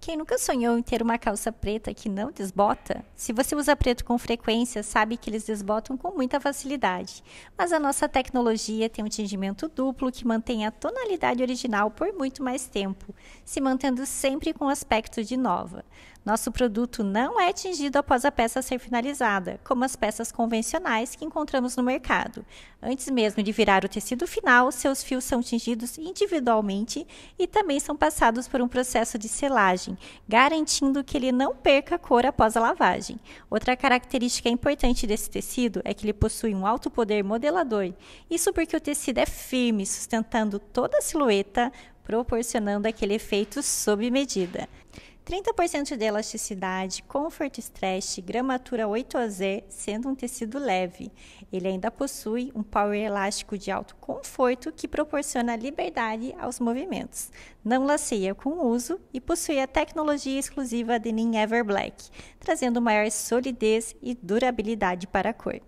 Quem nunca sonhou em ter uma calça preta que não desbota? Se você usa preto com frequência, sabe que eles desbotam com muita facilidade. Mas a nossa tecnologia tem um tingimento duplo que mantém a tonalidade original por muito mais tempo, se mantendo sempre com aspecto de nova. Nosso produto não é tingido após a peça ser finalizada, como as peças convencionais que encontramos no mercado. Antes mesmo de virar o tecido final, seus fios são tingidos individualmente e também são passados por um processo de selagem garantindo que ele não perca cor após a lavagem. Outra característica importante desse tecido é que ele possui um alto poder modelador. Isso porque o tecido é firme, sustentando toda a silhueta, proporcionando aquele efeito sob medida. 30% de elasticidade, conforto, stretch, gramatura 8AZ, sendo um tecido leve. Ele ainda possui um power elástico de alto conforto que proporciona liberdade aos movimentos. Não laceia com o uso e possui a tecnologia exclusiva Denim Ever Black, trazendo maior solidez e durabilidade para a cor.